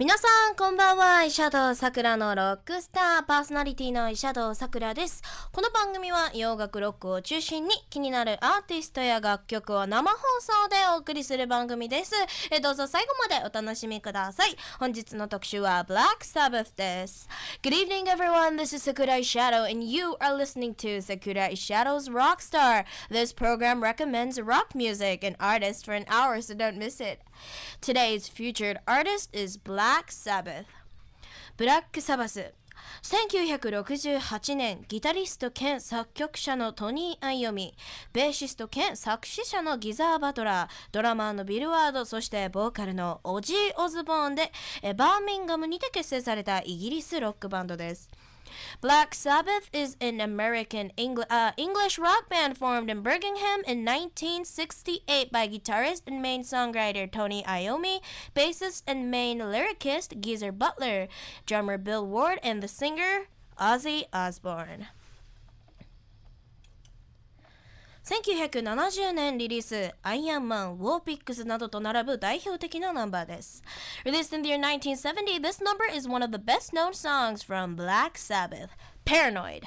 皆さん、こんばんは。イシャドウさくらのロックスター、パーソナリティのイシャドウさくらです。この番組は洋楽ロックを中心に気になるアーティストや楽曲を生放送でお送りする番組です。えどうぞ最後までお楽しみください。本日の特集は Black Sabbath です。Good evening everyone, this is Sakura i Shadow and you are listening to Sakura i Shadow's Rockstar. This program recommends rock music and artists for an hour so don't miss it. Today's featured artist is Black Sabbath. ブラックサバス1968年ギタリスト兼作曲者のトニー・アイヨミベーシスト兼作詞者のギザー・バトラードラマーのビル・ワードそしてボーカルのオジー・オズボーンでバーミンガムにて結成されたイギリスロックバンドです Black Sabbath is an American Engl uh, English rock band formed in Birmingham in 1968 by guitarist and main songwriter Tony Iommi, bassist and main lyricist Geezer Butler, drummer Bill Ward, and the singer Ozzy Osbourne. 1970年リリース、アイアンマン、ウォーピックスなどと並ぶ代表的なナンバーです。Released in the year 1970, this number is one of the best known songs from Black Sabbath, Paranoid.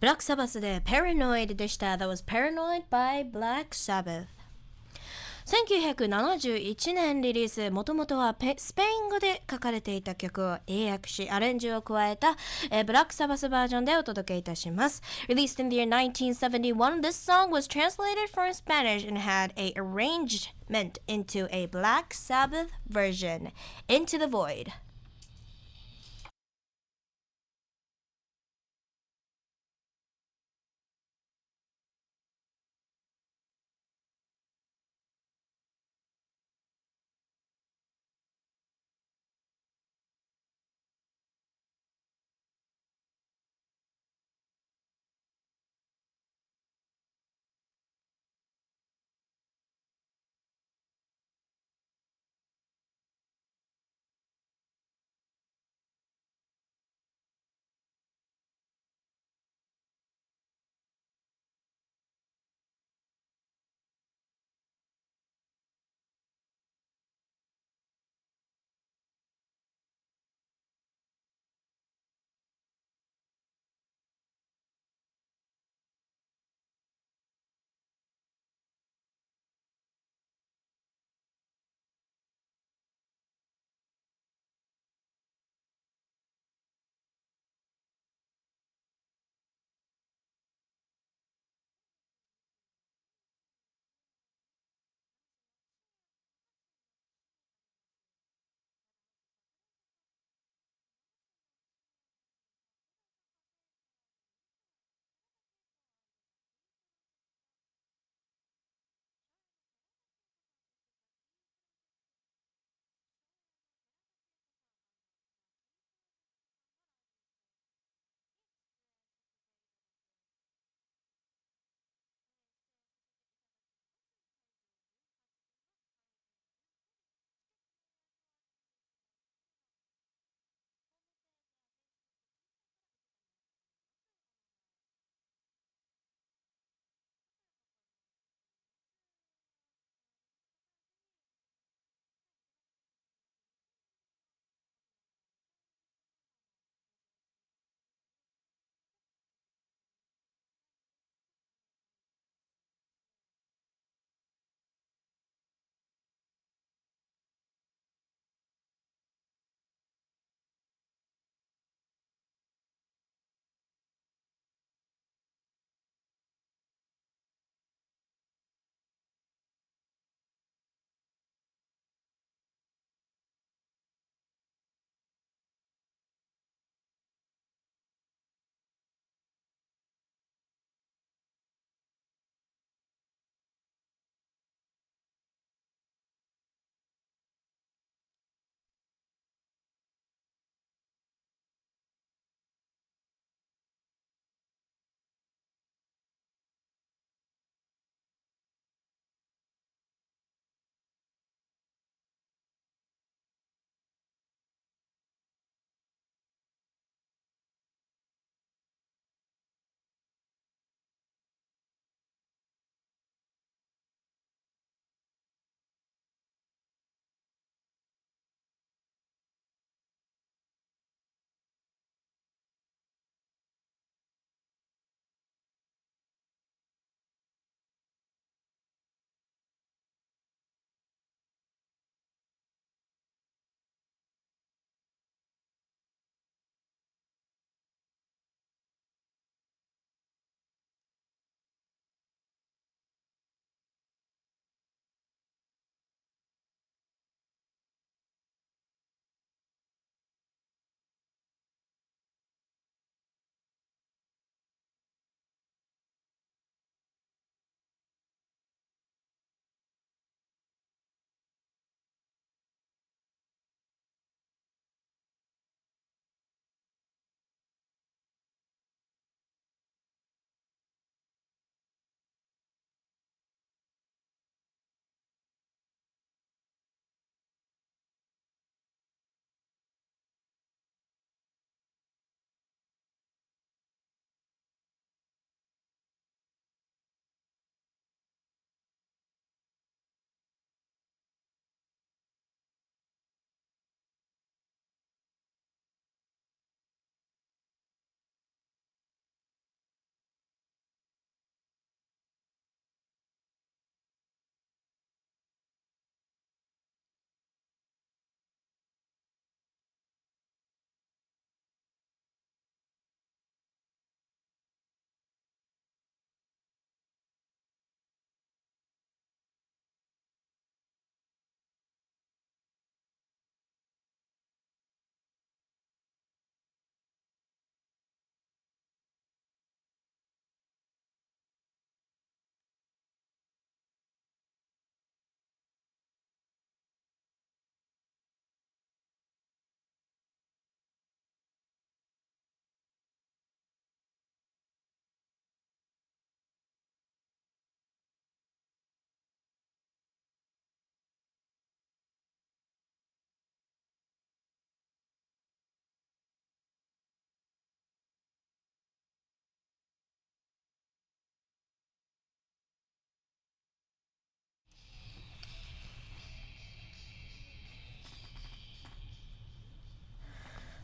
ブラックサバスで Paranoid でした。That was Paranoid by Black Sabbath. in the year 1971, this song was translated from Spanish and had a arrangement into a Black Sabbath version, Into the Void.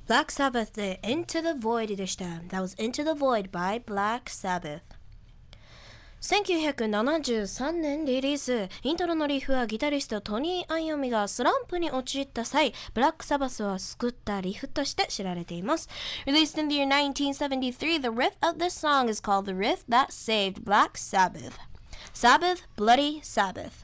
Black Sabbath で Into the Void でした。That was Into the Void by Black Sabbath. 1973年リリースイントロのリフはギタリストトニー・アイオミがスランプに陥った際ブラック・サバスは救ったリフとして知られています Released in the year 1973 the riff of this song is called the riff that saved Black Sabbath Sabbath Bloody Sabbath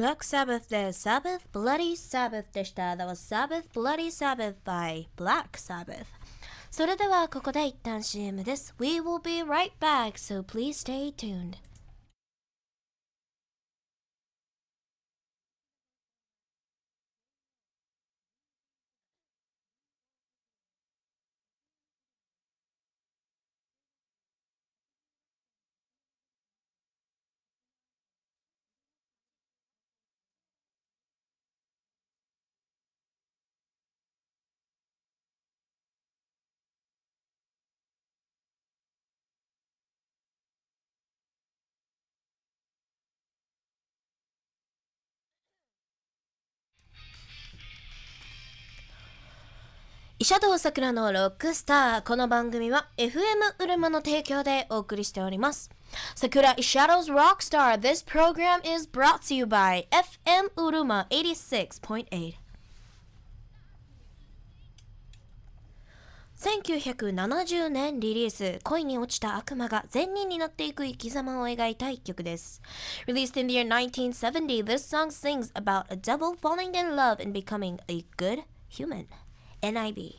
Black Sabbath the Sabbath, Bloody Sabbath でした。That was Sabbath, Bloody Sabbath by Black Sabbath. CM です。We will be right back, so please stay tuned. イシャドウ桜のロックスター。この番組は FM ウルマの提供でお送りしております。Sakura s Rockstar. This program is brought to you by FM u r u 86.8. 1970年リリース、恋に落ちた悪魔が善人になっていく生き様を描いた一曲です。Released in the year 1970, this song sings about a devil falling in love and becoming a good human. NIB.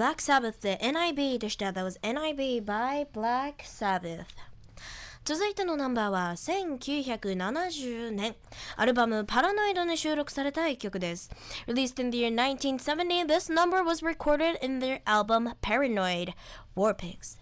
Black Sabbath で NIB でした。That was NIB by Black Sabbath. 続いてのナンハーは in the year 1970 this number was recorded in their album Paranoid Warpigs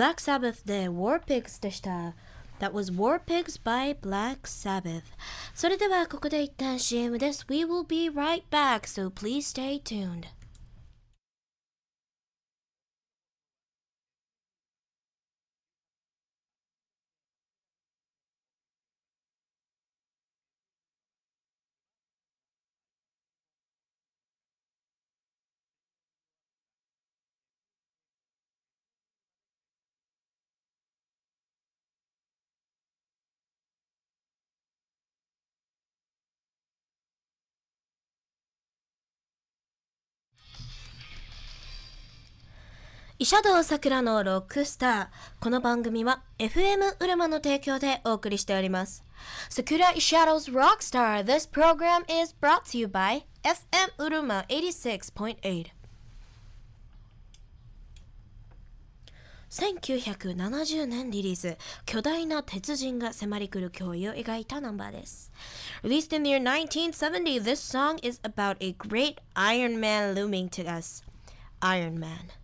Black Sabbath で War Pigs でした。That was War Pigs by Black Sabbath. それではここで一旦 CM です。We will be right back, so please stay tuned. イシャドウさくらのロックスター。この番組は FM ウルマの提供でお送りしております。Sakura Ishadow's Rockstar. This program is brought to you by FM ウルマ 86.8. 1970年リリース、巨大な鉄人が迫り来る脅威を描いたナンバーです。Released in the year 1970, this song is about a great Iron Man looming to us. Iron Man.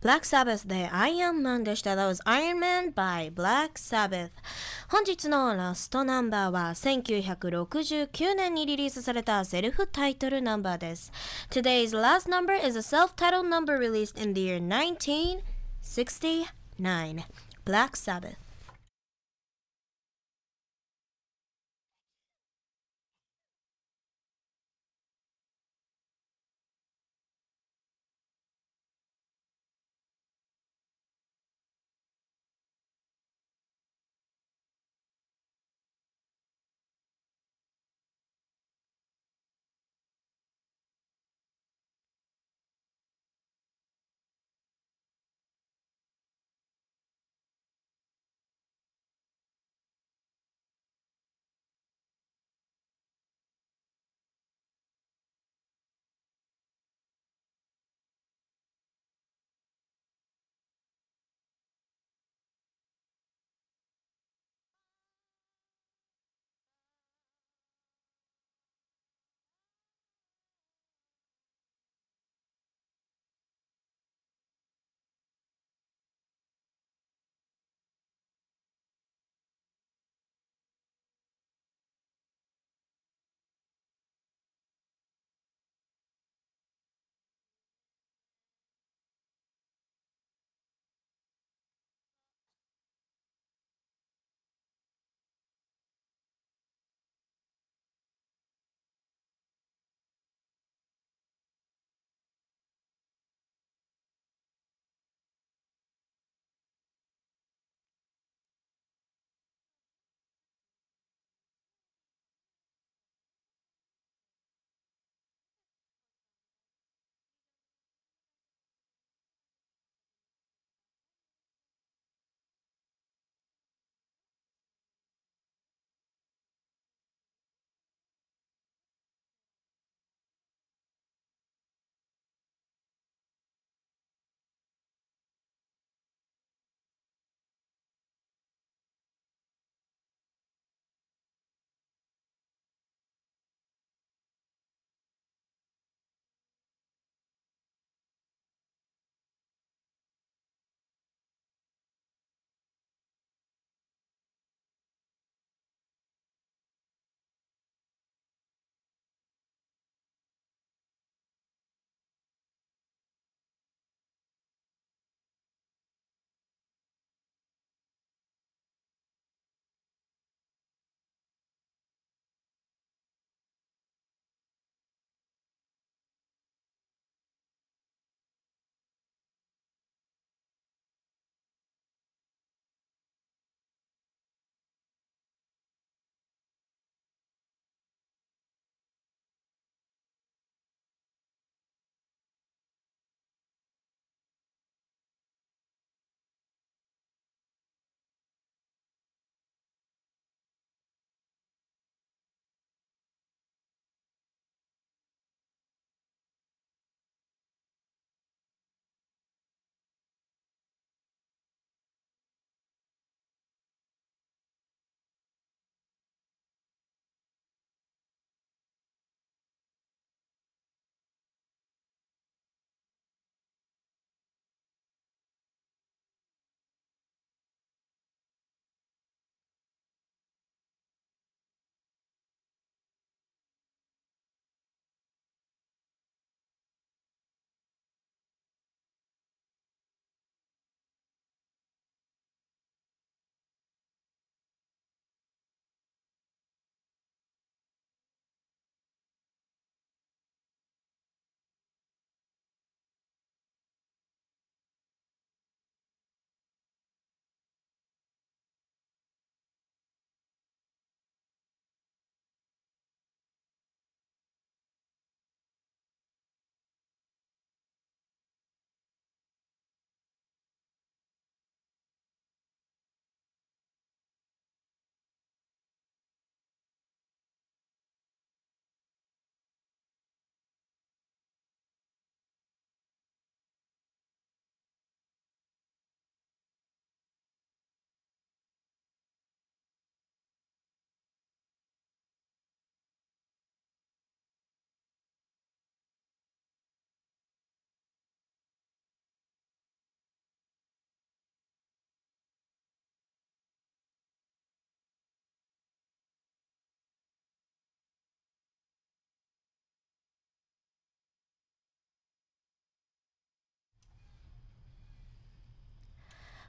Black Sabbath でアイアンマンでした。That was Iron Man by Black Sabbath。本日のラストナンバーは1969年にリリースされたセルフタイトルナンバーです。Today's last number is a self-titled number released in the year 1969. Black Sabbath.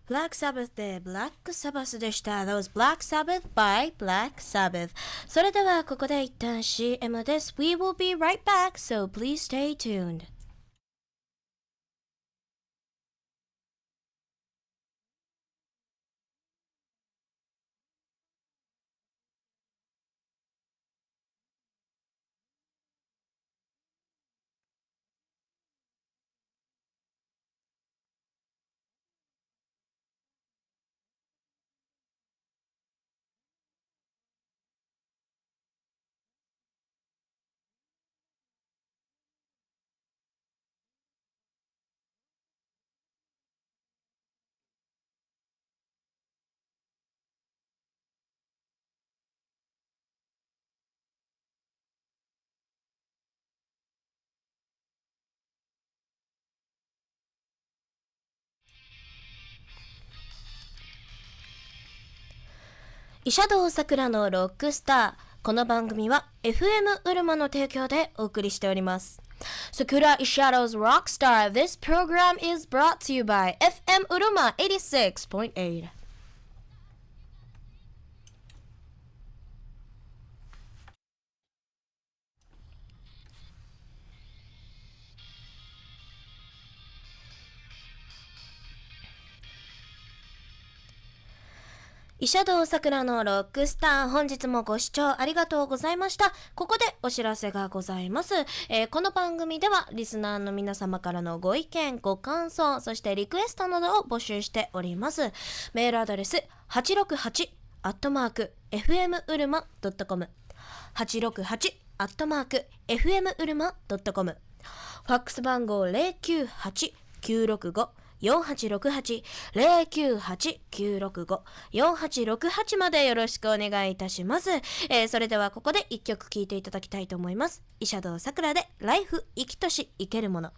Black Sabbath で Black Sabbath でした。That was Black Sabbath by Black Sabbath. それではここで一旦 CM です。We will be right back, so please stay tuned. イシャドウ桜のロックスター。この番組は FM ウルマの提供でお送りしております。Sakura i s h a d o s Rockstar. This program is brought to you by FM Uruma 86.8. 医者道桜のロックスター、本日もご視聴ありがとうございました。ここでお知らせがございます。えー、この番組では、リスナーの皆様からのご意見、ご感想、そしてリクエストなどを募集しております。メールアドレス、868アットマーク、fm うるま .com。868アットマーク、fm うるま .com。ファックス番号098-965 4868-098-965-4868までよろしくお願いいたします。えー、それではここで一曲聴いていただきたいと思います。医者道桜くらで、ライフ、生きとし、生けるもの。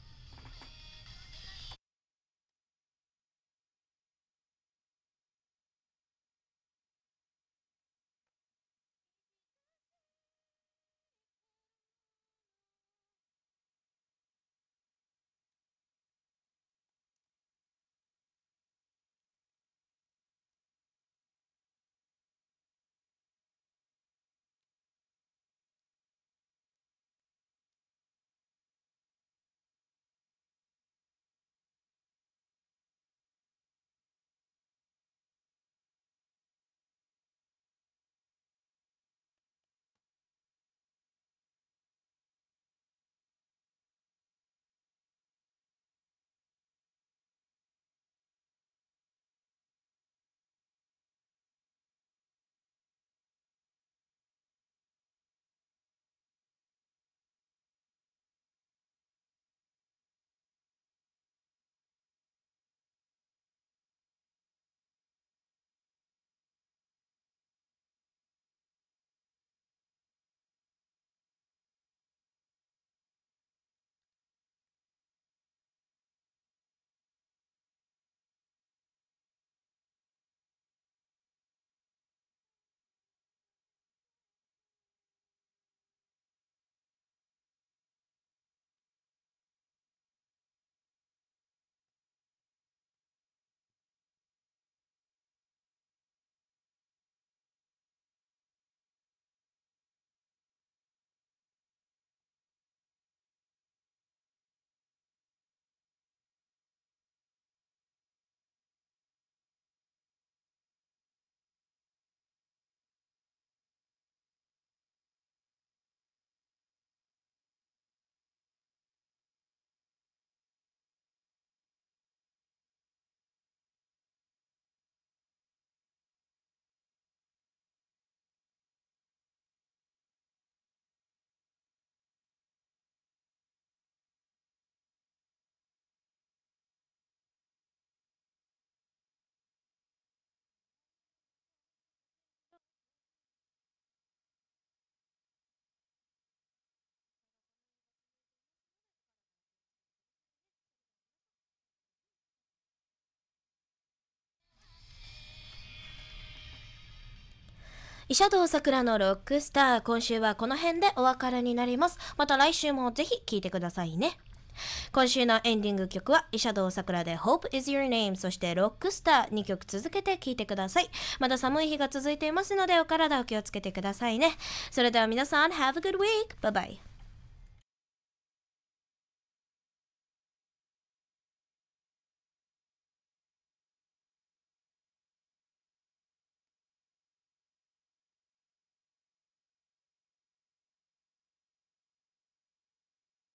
医者道桜のロックスター。今週はこの辺でお別れになります。また来週もぜひ聴いてくださいね。今週のエンディング曲は、医者道桜で Hope is your name、そしてロックスター2曲続けて聴いてください。まだ寒い日が続いていますので、お体お気をつけてくださいね。それでは皆さん、Have a good week! Bye bye!